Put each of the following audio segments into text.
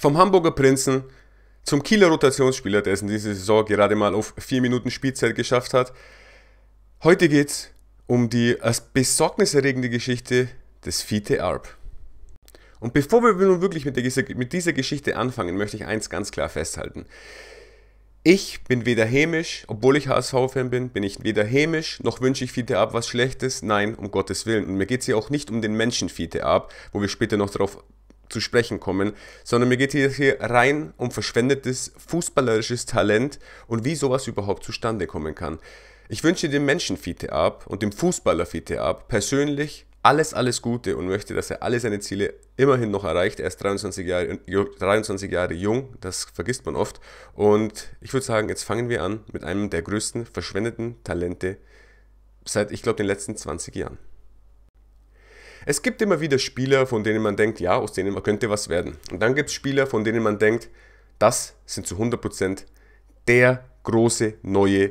Vom Hamburger Prinzen zum Kieler Rotationsspieler, dessen diese Saison gerade mal auf vier Minuten Spielzeit geschafft hat. Heute geht's um die als äh, besorgniserregende Geschichte des Fiete Arp. Und bevor wir nun wirklich mit, der, mit dieser Geschichte anfangen, möchte ich eins ganz klar festhalten. Ich bin weder hämisch, obwohl ich HSV-Fan bin, bin ich weder hämisch, noch wünsche ich Fiete Arp was Schlechtes. Nein, um Gottes Willen. Und mir geht es hier auch nicht um den Menschen Fiete Arp, wo wir später noch darauf zu sprechen kommen, sondern mir geht es hier rein um verschwendetes fußballerisches Talent und wie sowas überhaupt zustande kommen kann. Ich wünsche dem Menschen Fiete Ab und dem Fußballer Fiete Ab persönlich alles, alles Gute und möchte, dass er alle seine Ziele immerhin noch erreicht. Er ist 23 Jahre, 23 äh, Jahre jung, das vergisst man oft. Und ich würde sagen, jetzt fangen wir an mit einem der größten verschwendeten Talente seit, ich glaube, den letzten 20 Jahren. Es gibt immer wieder Spieler, von denen man denkt, ja, aus denen man könnte was werden. Und dann gibt es Spieler, von denen man denkt, das sind zu 100% der große neue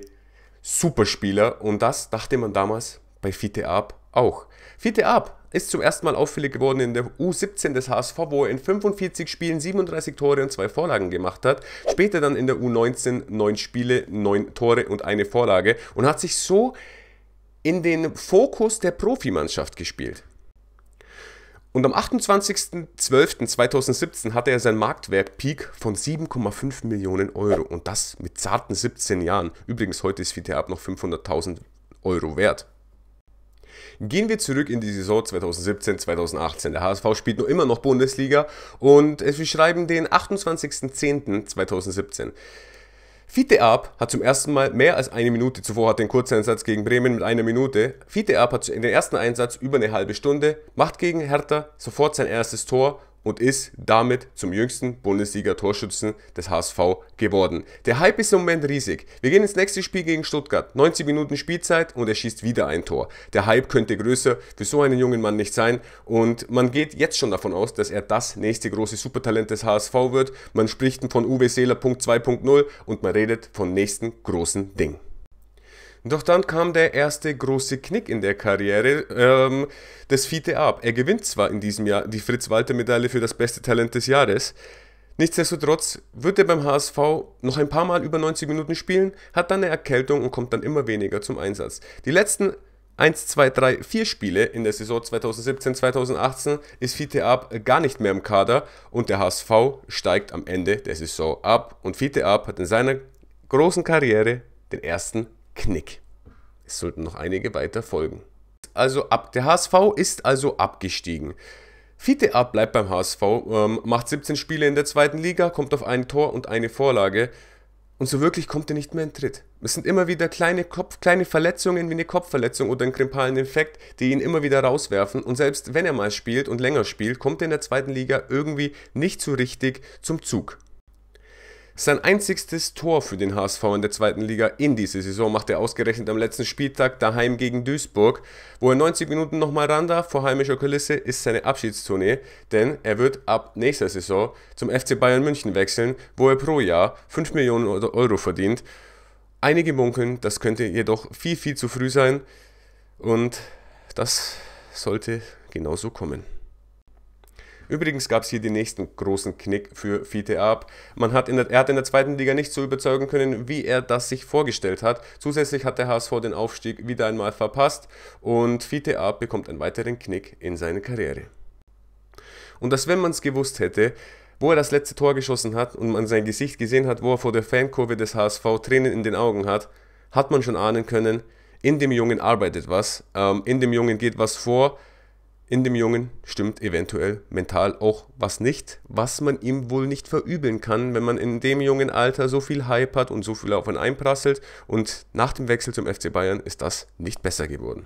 Superspieler. Und das dachte man damals bei Fite Ab auch. Fite Ab ist zum ersten Mal auffällig geworden in der U17 des HSV, wo er in 45 Spielen 37 Tore und zwei Vorlagen gemacht hat. Später dann in der U19 neun Spiele, neun Tore und eine Vorlage und hat sich so in den Fokus der Profimannschaft gespielt. Und am 28.12.2017 hatte er seinen Marktwert-Peak von 7,5 Millionen Euro und das mit zarten 17 Jahren. Übrigens, heute ist VTAB noch 500.000 Euro wert. Gehen wir zurück in die Saison 2017, 2018. Der HSV spielt nur immer noch Bundesliga und wir schreiben den 28.10.2017. Fiete Ab hat zum ersten Mal mehr als eine Minute, zuvor hat den Kurzeinsatz gegen Bremen mit einer Minute. Fiete Ab hat in den ersten Einsatz über eine halbe Stunde, macht gegen Hertha sofort sein erstes Tor und ist damit zum jüngsten Bundesliga-Torschützen des HSV geworden. Der Hype ist im Moment riesig. Wir gehen ins nächste Spiel gegen Stuttgart. 90 Minuten Spielzeit und er schießt wieder ein Tor. Der Hype könnte größer für so einen jungen Mann nicht sein und man geht jetzt schon davon aus, dass er das nächste große Supertalent des HSV wird. Man spricht von Uwe Seeler Punkt 2.0 und man redet vom nächsten großen Ding. Doch dann kam der erste große Knick in der Karriere ähm, des Fiete ab. Er gewinnt zwar in diesem Jahr die Fritz-Walter-Medaille für das beste Talent des Jahres, Nichtsdestotrotz wird er beim HSV noch ein paar Mal über 90 Minuten spielen, hat dann eine Erkältung und kommt dann immer weniger zum Einsatz. Die letzten 1, 2, 3, 4 Spiele in der Saison 2017, 2018 ist Fiete Ab gar nicht mehr im Kader und der HSV steigt am Ende der Saison ab und Fiete Ab hat in seiner großen Karriere den ersten Knick. Es sollten noch einige weiter folgen. Also ab, der HSV ist also abgestiegen. Fiete Ab bleibt beim HSV, ähm, macht 17 Spiele in der zweiten Liga, kommt auf ein Tor und eine Vorlage. Und so wirklich kommt er nicht mehr in Tritt. Es sind immer wieder kleine, Kopf, kleine Verletzungen wie eine Kopfverletzung oder einen krimpalen Infekt, die ihn immer wieder rauswerfen. Und selbst wenn er mal spielt und länger spielt, kommt er in der zweiten Liga irgendwie nicht so richtig zum Zug. Sein einzigstes Tor für den HSV in der zweiten Liga in dieser Saison macht er ausgerechnet am letzten Spieltag daheim gegen Duisburg. Wo er 90 Minuten nochmal ran darf vor heimischer Kulisse, ist seine Abschiedstournee, denn er wird ab nächster Saison zum FC Bayern München wechseln, wo er pro Jahr 5 Millionen Euro verdient. Einige munkeln, das könnte jedoch viel, viel zu früh sein und das sollte genauso kommen. Übrigens gab es hier den nächsten großen Knick für Fiete Ab. Man hat in der, er hat in der zweiten Liga nicht so überzeugen können, wie er das sich vorgestellt hat. Zusätzlich hat der HSV den Aufstieg wieder einmal verpasst und Fiete Ab bekommt einen weiteren Knick in seine Karriere. Und dass, wenn man es gewusst hätte, wo er das letzte Tor geschossen hat und man sein Gesicht gesehen hat, wo er vor der Fankurve des HSV Tränen in den Augen hat, hat man schon ahnen können, in dem Jungen arbeitet was, ähm, in dem Jungen geht was vor in dem Jungen stimmt eventuell mental auch was nicht, was man ihm wohl nicht verübeln kann, wenn man in dem jungen Alter so viel Hype hat und so viel auf ihn einprasselt. Und nach dem Wechsel zum FC Bayern ist das nicht besser geworden.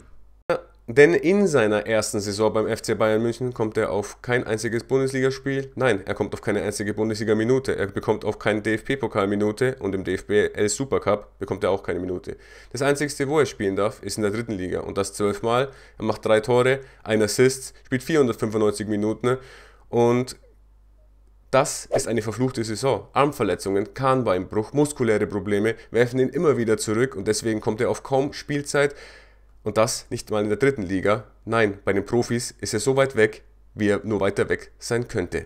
Denn in seiner ersten Saison beim FC Bayern München kommt er auf kein einziges Bundesligaspiel. Nein, er kommt auf keine einzige Bundesliga-Minute. Er bekommt auf keine DFB-Pokal-Minute und im DFBL Supercup bekommt er auch keine Minute. Das einzigste, wo er spielen darf, ist in der dritten Liga und das zwölfmal. Er macht drei Tore, ein Assist, spielt 495 Minuten und das ist eine verfluchte Saison. Armverletzungen, Kahnbeinbruch, muskuläre Probleme werfen ihn immer wieder zurück und deswegen kommt er auf kaum Spielzeit. Und das nicht mal in der dritten Liga. Nein, bei den Profis ist er so weit weg, wie er nur weiter weg sein könnte.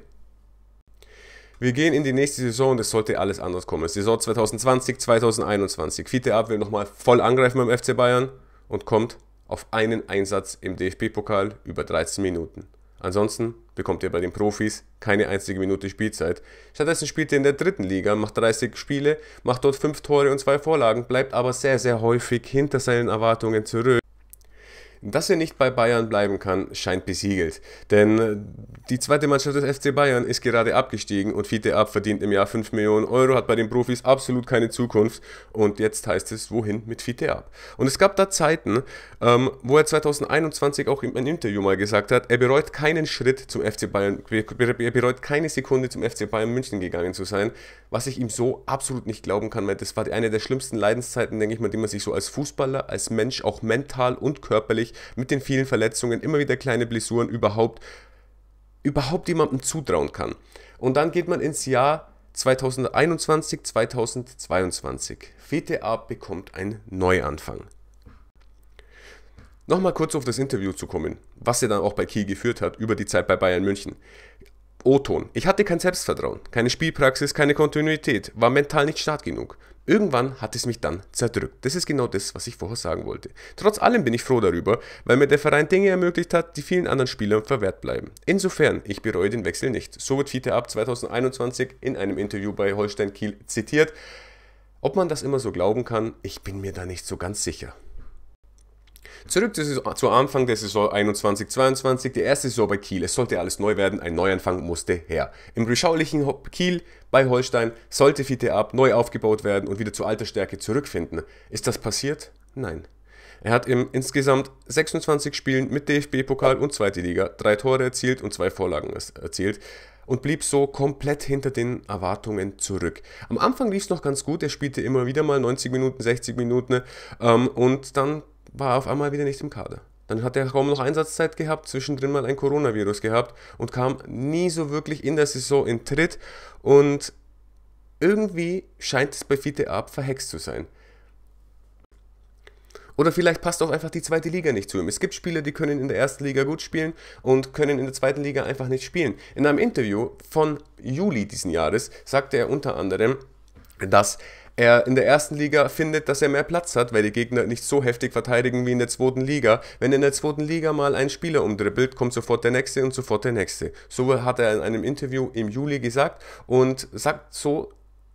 Wir gehen in die nächste Saison und es sollte alles anders kommen. Saison 2020, 2021. Fiete Ab will nochmal voll angreifen beim FC Bayern und kommt auf einen Einsatz im DFB-Pokal über 13 Minuten. Ansonsten bekommt er bei den Profis keine einzige Minute Spielzeit. Stattdessen spielt er in der dritten Liga, macht 30 Spiele, macht dort 5 Tore und 2 Vorlagen, bleibt aber sehr, sehr häufig hinter seinen Erwartungen zurück. Dass er nicht bei Bayern bleiben kann, scheint besiegelt. Denn äh, die zweite Mannschaft des FC Bayern ist gerade abgestiegen und Fiete Ab verdient im Jahr 5 Millionen Euro, hat bei den Profis absolut keine Zukunft. Und jetzt heißt es, wohin mit Fiete Ab? Und es gab da Zeiten, ähm, wo er 2021 auch in einem Interview mal gesagt hat, er bereut keinen Schritt zum FC Bayern, er bereut keine Sekunde zum FC Bayern München gegangen zu sein, was ich ihm so absolut nicht glauben kann, weil das war eine der schlimmsten Leidenszeiten, denke ich mal, die man sich so als Fußballer, als Mensch auch mental und körperlich wirklich mit den vielen Verletzungen, immer wieder kleine Blessuren überhaupt, überhaupt jemandem zutrauen kann. Und dann geht man ins Jahr 2021, 2022. Fete VTA bekommt einen Neuanfang. Nochmal kurz auf das Interview zu kommen, was er dann auch bei Kiel geführt hat, über die Zeit bei Bayern München. O-Ton. Ich hatte kein Selbstvertrauen, keine Spielpraxis, keine Kontinuität, war mental nicht stark genug. Irgendwann hat es mich dann zerdrückt. Das ist genau das, was ich vorher sagen wollte. Trotz allem bin ich froh darüber, weil mir der Verein Dinge ermöglicht hat, die vielen anderen Spielern verwehrt bleiben. Insofern, ich bereue den Wechsel nicht. So wird Fiete ab 2021 in einem Interview bei Holstein Kiel zitiert. Ob man das immer so glauben kann, ich bin mir da nicht so ganz sicher. Zurück zu Anfang der Saison 21-22, die erste Saison bei Kiel. Es sollte alles neu werden, ein Neuanfang musste her. Im beschaulichen Kiel bei Holstein sollte Fiete ab neu aufgebaut werden und wieder zur alter Stärke zurückfinden. Ist das passiert? Nein. Er hat im insgesamt 26 Spielen mit DFB-Pokal und zweite Liga drei Tore erzielt und zwei Vorlagen erzielt und blieb so komplett hinter den Erwartungen zurück. Am Anfang lief es noch ganz gut, er spielte immer wieder mal 90 Minuten, 60 Minuten ähm, und dann war auf einmal wieder nicht im Kader. Dann hat er kaum noch Einsatzzeit gehabt, zwischendrin mal ein Coronavirus gehabt und kam nie so wirklich in der Saison in Tritt. Und irgendwie scheint es bei Fiete Ab verhext zu sein. Oder vielleicht passt auch einfach die zweite Liga nicht zu ihm. Es gibt Spieler, die können in der ersten Liga gut spielen und können in der zweiten Liga einfach nicht spielen. In einem Interview von Juli diesen Jahres sagte er unter anderem, dass er in der ersten Liga findet, dass er mehr Platz hat, weil die Gegner nicht so heftig verteidigen wie in der zweiten Liga. Wenn in der zweiten Liga mal ein Spieler umdribbelt, kommt sofort der nächste und sofort der nächste. So hat er in einem Interview im Juli gesagt und sagt so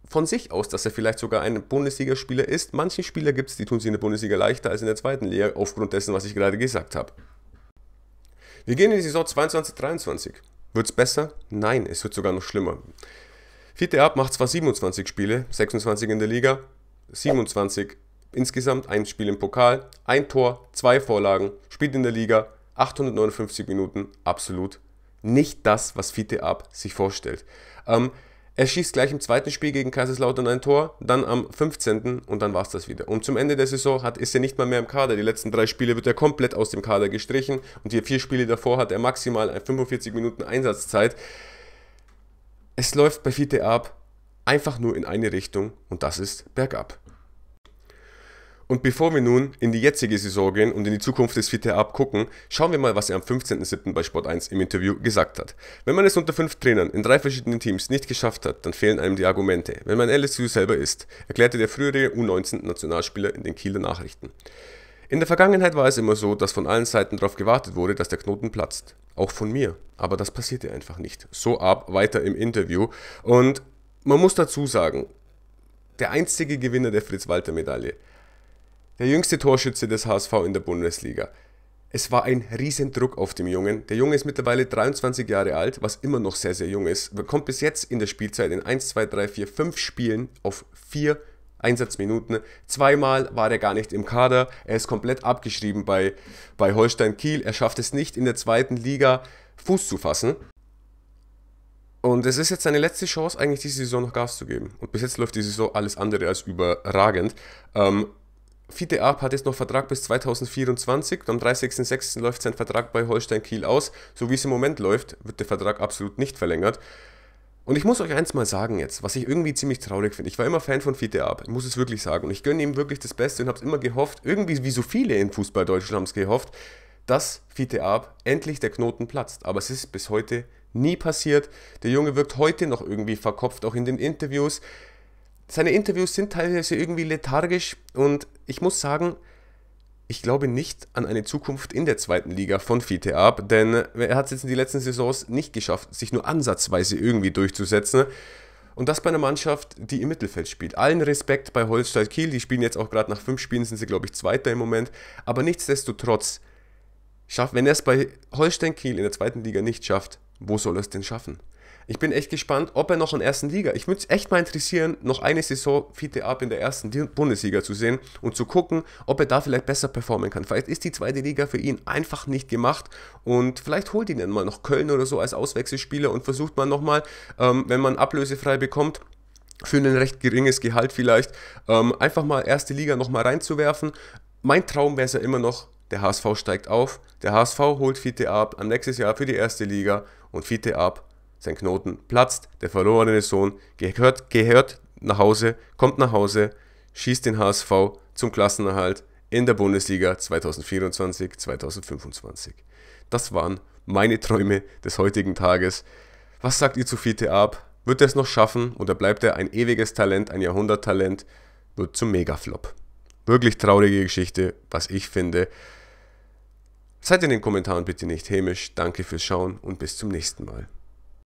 von sich aus, dass er vielleicht sogar ein Bundesligaspieler ist. Manche Spieler gibt es, die tun sich in der Bundesliga leichter als in der zweiten Liga, aufgrund dessen, was ich gerade gesagt habe. Wir gehen in die Saison 22-23. Wird es besser? Nein, es wird sogar noch schlimmer. Fiete Ab macht zwar 27 Spiele, 26 in der Liga, 27 insgesamt, ein Spiel im Pokal, ein Tor, zwei Vorlagen, spielt in der Liga, 859 Minuten, absolut nicht das, was Fiete Ab sich vorstellt. Ähm, er schießt gleich im zweiten Spiel gegen Kaiserslautern ein Tor, dann am 15. und dann war es das wieder. Und zum Ende der Saison hat, ist er nicht mal mehr im Kader. Die letzten drei Spiele wird er komplett aus dem Kader gestrichen und die vier Spiele davor hat er maximal 45 Minuten Einsatzzeit. Es läuft bei Fiete ab, einfach nur in eine Richtung und das ist bergab. Und bevor wir nun in die jetzige Saison gehen und in die Zukunft des Fiete Up gucken, schauen wir mal, was er am 15.07. bei Sport 1 im Interview gesagt hat. Wenn man es unter fünf Trainern in drei verschiedenen Teams nicht geschafft hat, dann fehlen einem die Argumente, wenn man LSU selber ist, erklärte der frühere U19-Nationalspieler in den Kieler Nachrichten. In der Vergangenheit war es immer so, dass von allen Seiten darauf gewartet wurde, dass der Knoten platzt. Auch von mir. Aber das passierte einfach nicht. So ab, weiter im Interview. Und man muss dazu sagen, der einzige Gewinner der Fritz-Walter-Medaille, der jüngste Torschütze des HSV in der Bundesliga, es war ein Riesendruck auf dem Jungen. Der Junge ist mittlerweile 23 Jahre alt, was immer noch sehr, sehr jung ist. Er kommt bis jetzt in der Spielzeit in 1, 2, 3, 4, 5 Spielen auf 4 Einsatzminuten. Zweimal war er gar nicht im Kader. Er ist komplett abgeschrieben bei, bei Holstein Kiel. Er schafft es nicht, in der zweiten Liga Fuß zu fassen. Und es ist jetzt seine letzte Chance, eigentlich diese Saison noch Gas zu geben. Und bis jetzt läuft die Saison alles andere als überragend. Ähm, Fiete Arp hat jetzt noch Vertrag bis 2024 und am 30.06. läuft sein Vertrag bei Holstein Kiel aus. So wie es im Moment läuft, wird der Vertrag absolut nicht verlängert. Und ich muss euch eins mal sagen jetzt, was ich irgendwie ziemlich traurig finde. Ich war immer Fan von Fiete Ab, ich muss es wirklich sagen. Und ich gönne ihm wirklich das Beste und habe es immer gehofft, irgendwie wie so viele in Fußball Deutschland haben es gehofft, dass Fiete Ab endlich der Knoten platzt. Aber es ist bis heute nie passiert. Der Junge wirkt heute noch irgendwie verkopft, auch in den Interviews. Seine Interviews sind teilweise irgendwie lethargisch und ich muss sagen, ich glaube nicht an eine Zukunft in der zweiten Liga von Fiete ab, denn er hat es jetzt in den letzten Saisons nicht geschafft, sich nur ansatzweise irgendwie durchzusetzen. Und das bei einer Mannschaft, die im Mittelfeld spielt. Allen Respekt bei Holstein Kiel, die spielen jetzt auch gerade nach fünf Spielen, sind sie, glaube ich, Zweiter im Moment. Aber nichtsdestotrotz, schafft, wenn er es bei Holstein Kiel in der zweiten Liga nicht schafft, wo soll er es denn schaffen? Ich bin echt gespannt, ob er noch in der ersten Liga. Ich würde es echt mal interessieren, noch eine Saison Fiete ab in der ersten Bundesliga zu sehen und zu gucken, ob er da vielleicht besser performen kann. Vielleicht ist die zweite Liga für ihn einfach nicht gemacht und vielleicht holt ihn dann mal noch Köln oder so als Auswechselspieler und versucht man nochmal, ähm, wenn man ablösefrei bekommt, für ein recht geringes Gehalt vielleicht, ähm, einfach mal erste Liga nochmal reinzuwerfen. Mein Traum wäre es ja immer noch, der HSV steigt auf, der HSV holt Fiete ab am nächstes Jahr für die erste Liga und Fiete ab sein Knoten platzt, der verlorene Sohn gehört, gehört nach Hause, kommt nach Hause, schießt den HSV zum Klassenerhalt in der Bundesliga 2024, 2025. Das waren meine Träume des heutigen Tages. Was sagt ihr zu Fiete ab? Wird er es noch schaffen oder bleibt er ein ewiges Talent, ein Jahrhunderttalent? Wird zum Megaflop. Wirklich traurige Geschichte, was ich finde. Seid in den Kommentaren bitte nicht hämisch. Danke fürs Schauen und bis zum nächsten Mal.